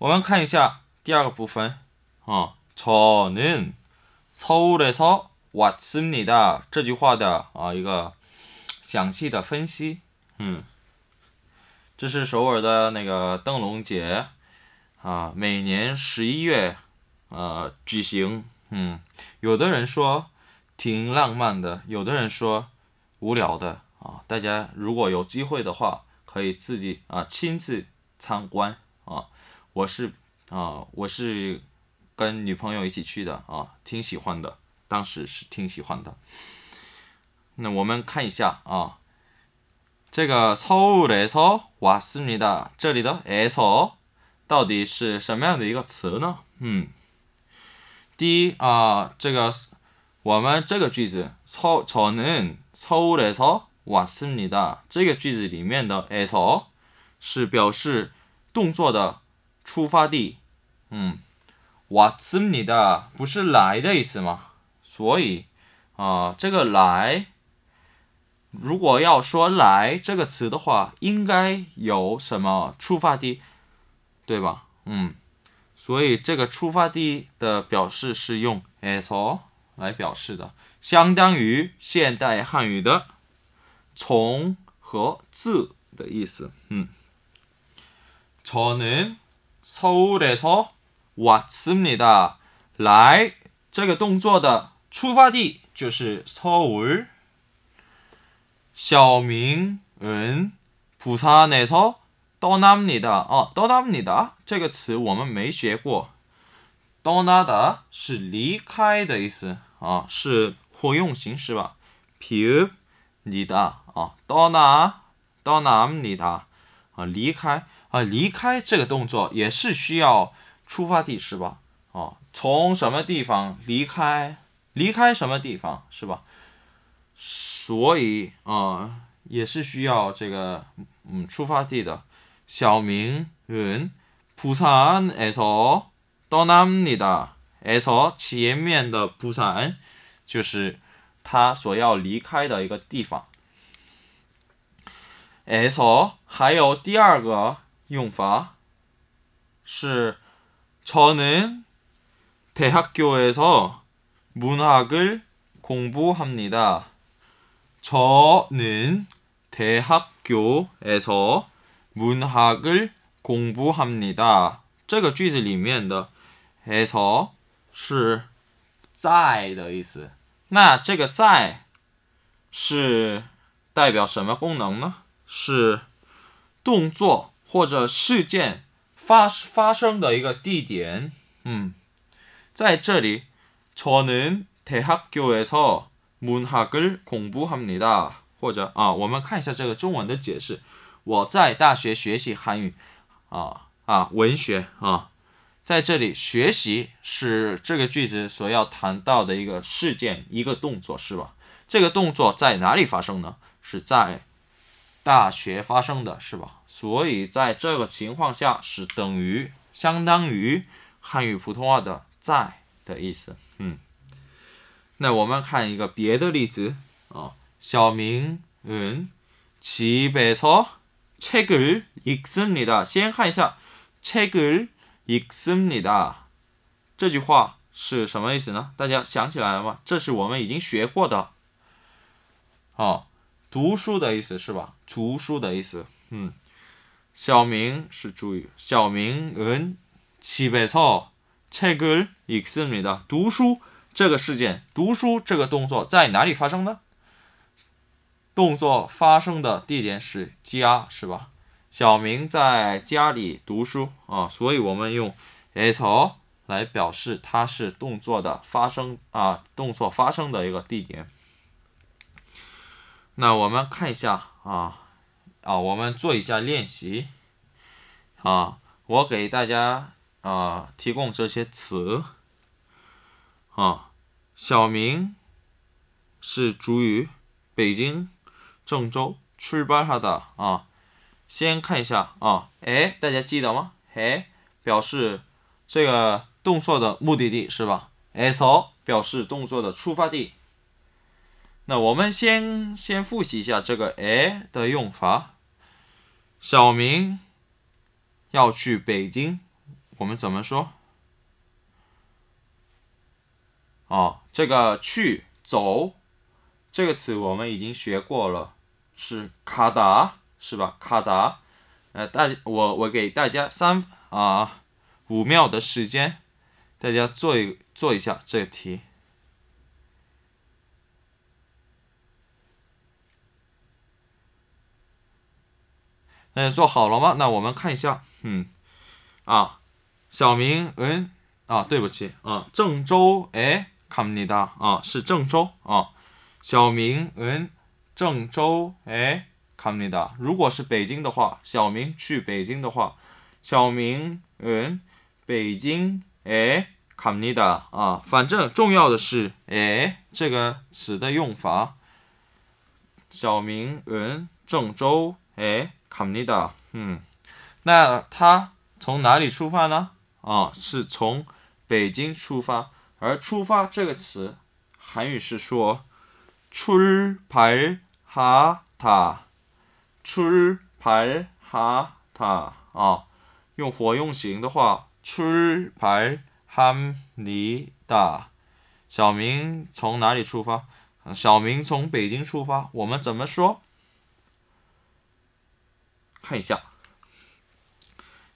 我们看一下第二个部分啊，저는서울에서왔습니다这句话的啊一个详细的分析。嗯，这是首尔的那个灯笼节啊，每年十一月呃举行。嗯，有的人说挺浪漫的，有的人说无聊的啊。大家如果有机会的话，可以自己啊亲自参观啊。我是啊，我是跟女朋友一起去的啊，挺喜欢的，当时是挺喜欢的。那我们看一下啊，这个서울에서왔습니다这里的에서到底是什么样的一个词呢？嗯，第一啊，这个我们这个句子서저는서울에서왔습니다这个句子里面的에서是表示动作的。出发地，嗯，哇，次你的不是来的意思吗？所以啊，这个来，如果要说来这个词的话，应该有什么出发地，对吧？嗯，所以这个出发地的表示是用“从”来表示的，相当于现代汉语的从和自的意思。嗯，从呢？ 서울에서 왔습니다. 来这个动作的出发地就是 서울. 小明은 부산에서 떠납니다. 어, 떠납니다. 这个词我们没学过. 떠나다 是离开的意思. 어, 是活用形式吧. 비읍니다. 어, 떠나, 떠납니다. 어, 离开.啊，离开这个动作也是需要出发地是吧？啊，从什么地方离开？离开什么地方是吧？所以啊，也是需要这个嗯出发地的。小明，부산에서떠납니 다。 에서前面的부산就是他所要离开的一个地方。에서还有第二个。 用法是저는 대학교에서 문학을 공부합니다. 저는 대학교에서 문학을 공부합니다. 这个句子里面的에서 是在的意思。那这个在是代表什么功能呢？是动作或者事件发发生的一个地点，嗯，在这里，초년대학교에서문학을공부합니 다。 或者啊，我们看一下这个中文的解释。我在大学学习韩语，啊啊，文学啊，在这里学习是这个句子所要谈到的一个事件，一个动作，是吧？这个动作在哪里发生呢？是在。大学发生的是吧？所以在这个情况下是等于相当于汉语普通话的“在”的意思。嗯，那我们看一个别的例子啊。小明，嗯，骑单车。체글익습니 다。 先看一下체글익습니다这句话是什么意思呢？大家想起来了吗？这是我们已经学过的。啊。读书的意思是吧？读书的意思，嗯。小明是主语，小明嗯，去北草这个意思里的读书这个事件，读书这个动作在哪里发生呢？动作发生的地点是家，是吧？小明在家里读书啊，所以我们用 it's a l 来表示它是动作的发生啊，动作发生的一个地点。那我们看一下啊，啊，我们做一下练习啊。我给大家啊提供这些词啊，小明是主语，北京、郑州去拉萨的啊。先看一下啊，哎，大家记得吗？哎，表示这个动作的目的地是吧？哎，从表示动作的出发地。那我们先先复习一下这个“哎”的用法。小明要去北京，我们怎么说？哦，这个“去”“走”这个词我们已经学过了，是“卡达”是吧？“卡达”，呃，大我我给大家三啊五秒的时间，大家做一做一下这个题。哎，做好了吗？那我们看一下。嗯，啊，小明，嗯，啊，对不起，啊，郑州，哎，卡米达，啊，是郑州，啊，小明，嗯，郑州，哎，卡米达。如果是北京的话，小明去北京的话，小明，嗯，北京，哎，卡米达，啊，反正重要的是，哎，这个词的用法。小明，嗯，郑州，哎。韩尼达，嗯，那他从哪里出发呢？啊，是从北京出发。而出发这个词，韩语是说출발하 다， 출발하다啊。用活用刑的话，출발한니 다。 小明从哪里出发？小明从北京出发，我们怎么说？看一下，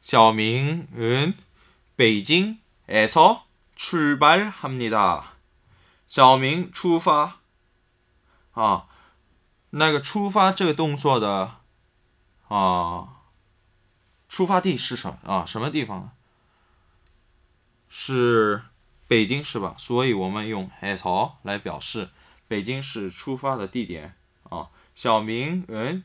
小明嗯，北京에서출발합니 다。 小明出发啊，那个出发这个动作的啊，出发地是什么啊？什么地方？是北京是吧？所以我们用海潮来表示北京市出发的地点啊。小明嗯。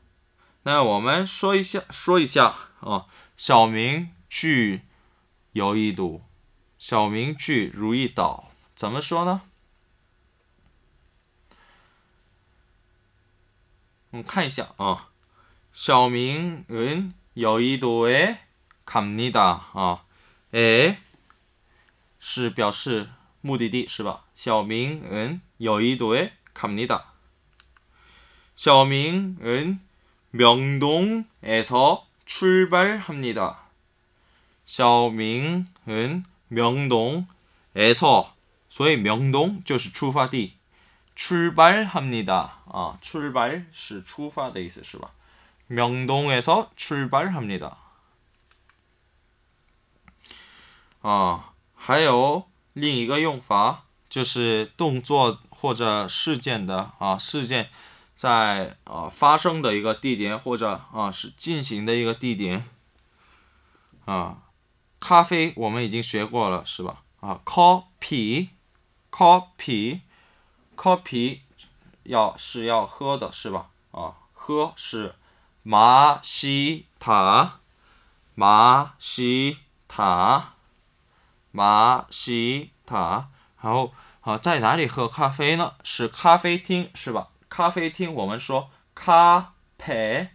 那我们说一下，说一下啊，小明去游一堵，小明去如意岛，怎么说呢？我们看一下啊，小明은여의도에갑니다啊，哎，是表示目的地是吧？小明은여의도에갑니 다， 小明은 명동에서 출발합니다. 샤오밍은 명동에서 所以 명동 就是 출발地 출발합니다. 아, 출발 是 출발 的意思是吧? 명동에서 출발합니다. 아, 还有另一个用法就是动作或者事件的啊事件在啊发生的一个地点，或者啊是进行的一个地点，啊，咖啡我们已经学过了是吧？啊，copy，copy，copy，要是要喝的是吧？啊，喝是玛西塔，玛西塔，玛西塔。然后啊在哪里喝咖啡呢？是咖啡厅是吧？咖啡厅，我们说咖啡，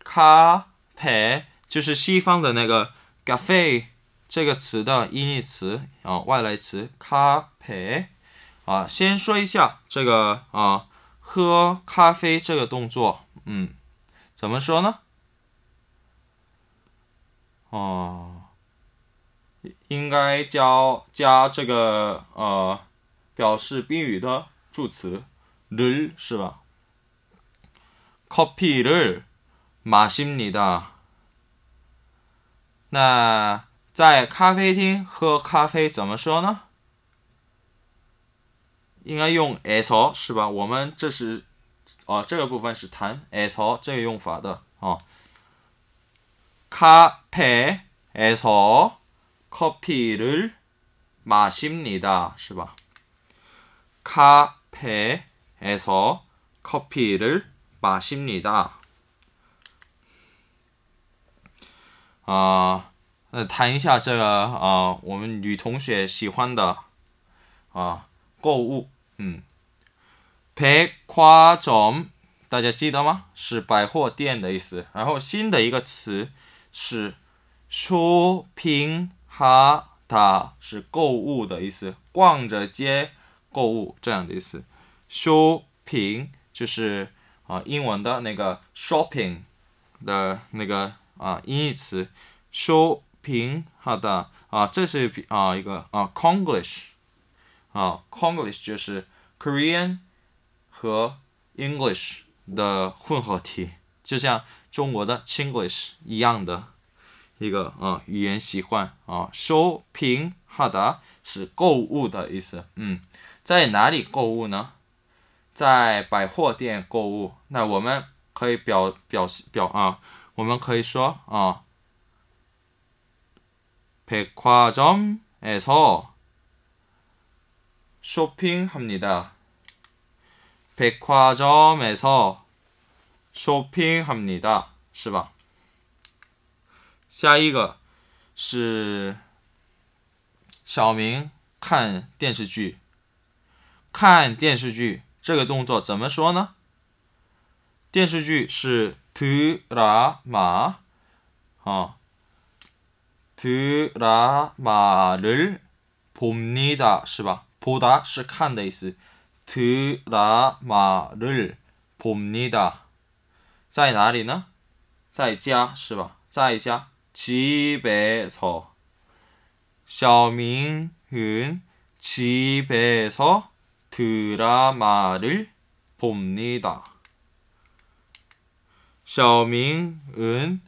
咖啡就是西方的那个 “cafe” 这个词的音译词啊，外来词咖啡啊。先说一下这个啊，喝咖啡这个动作，嗯，怎么说呢？哦，应该加加这个呃，表示宾语的助词。를 쓰라. 커피를 마십니다. 나在咖啡厅喝咖啡怎么说呢？应该用 s 是吧？我们这是哦，这个部分是谈 s 这个用法的哦。咖啡 s 커피를 마십니다. 是吧？ 카페 에서 커피를 마십니다. 아, 谈一下这个啊，我们女同学喜欢的啊购物，嗯， 백화점 大家记得吗？是百货店的意思。然后新的一个词是 shopping하다，是购物的意思，逛着街购物这样的意思。 shopping 就是啊，英文的那个 shopping 的那个啊，音译词，shopping 好的啊，这是啊一个啊，conglish 啊，conglish 就是 Korean 和 English 的混合体，就像中国的 Chinglish 一样的一个啊语言习惯啊，shopping 好的是购物的意思，嗯，在哪里购物呢？在百货店购物，那我们可以表表示表啊，我们可以说啊，百货店에서쇼핑합니 다。 百货 p 에서쇼핑합니 다， 是吧？下一个是小明看电视剧，看电视剧。这个动作怎么说呢？电视剧是드라 마， 啊，드라마 n i 니 a 是吧？보다是看的意思。드라마 n i 니 a 在哪里呢？在家，是吧？在家，집에서小明云，집에서 드라마를 봅니다. 샤오밍은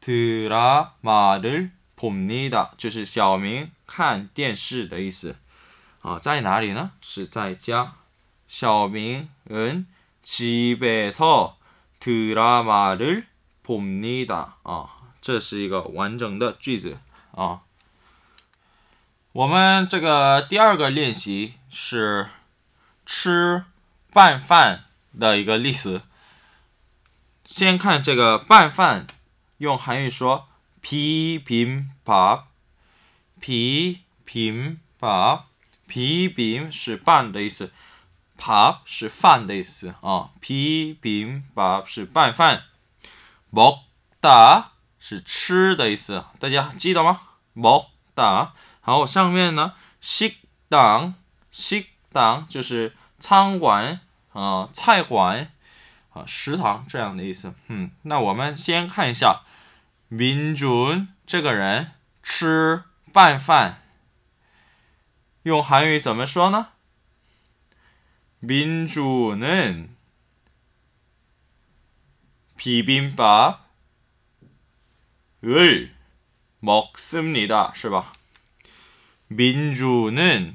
드라마를 봅니다. 就是小明看电视的意思.啊,在哪里呢?是在家. 샤오밍은 집에서 드라마를 봅니다. 아, 这是一个完整的句子啊。我们这个第二个练习是吃拌饭的一个历史，先看这个拌饭，用韩语说“皮빔밥”。皮빔 밥， 皮빔是拌的意思，밥是饭的意思啊。皮빔밥是拌饭，먹다是吃的意思，大家记得吗？먹 다。 然后上面呢，식당식当就是餐馆啊、菜馆啊、食堂这样的意思。嗯，那我们先看一下，民主这个人吃拌饭，用韩语怎么说呢？民主는비빔밥을먹습니 다， 是吧？民主는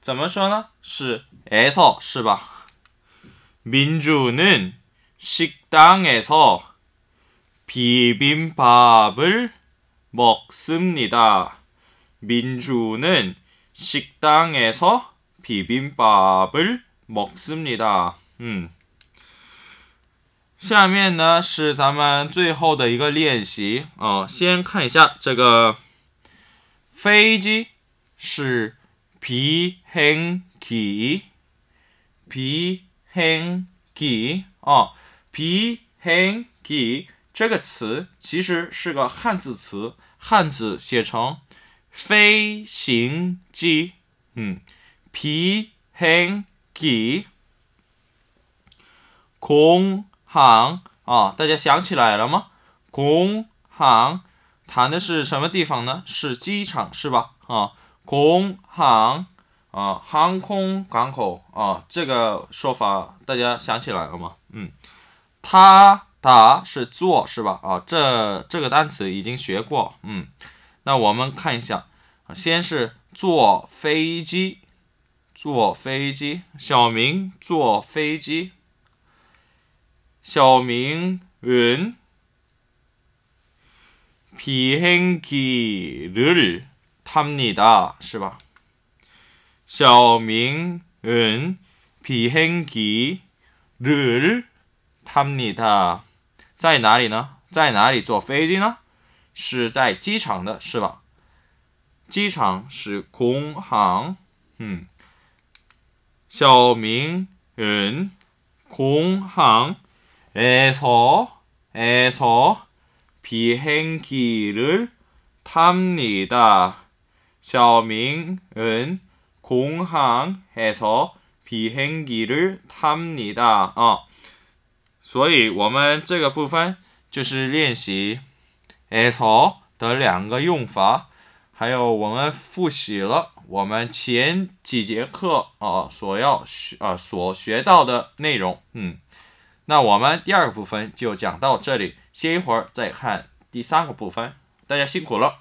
怎么说呢？是 에서 是吧？ 민주는 식당에서 비빔밥을 먹습니다. 민주는 식당에서 비빔밥을 먹습니다. 음. 下面呢是咱们最后的一个练习啊、呃，先看一下这个飞机是皮很器，皮很器，哦，皮很器这个词其实是个汉字词，汉字写成飞行机，嗯，皮很器，空航啊，大家想起来了吗？空航谈的是什么地方呢？是机场，是吧？啊。空航啊，航空港口啊，这个说法大家想起来了吗？嗯，他打是坐是吧？啊，这这个单词已经学过。嗯，那我们看一下，先是坐飞机，坐飞机，小明坐飞机，小明云，비행기를 탑니다. 是吧? 셔밍은 비행기를 탑니다. 在哪里呢?在哪里坐飞机呢?是在机场的,是吧?机场是공항. 음. 셔밍은 공항에서 에서 비행기를 탑니다. 小明은공항에서비행기를탑니다啊，所以我们这个部分就是练习 a 서 s 的两个用法，还有我们复习了我们前几节课啊所要学啊所学到的内容。嗯，那我们第二个部分就讲到这里，歇一会儿再看第三个部分。大家辛苦了。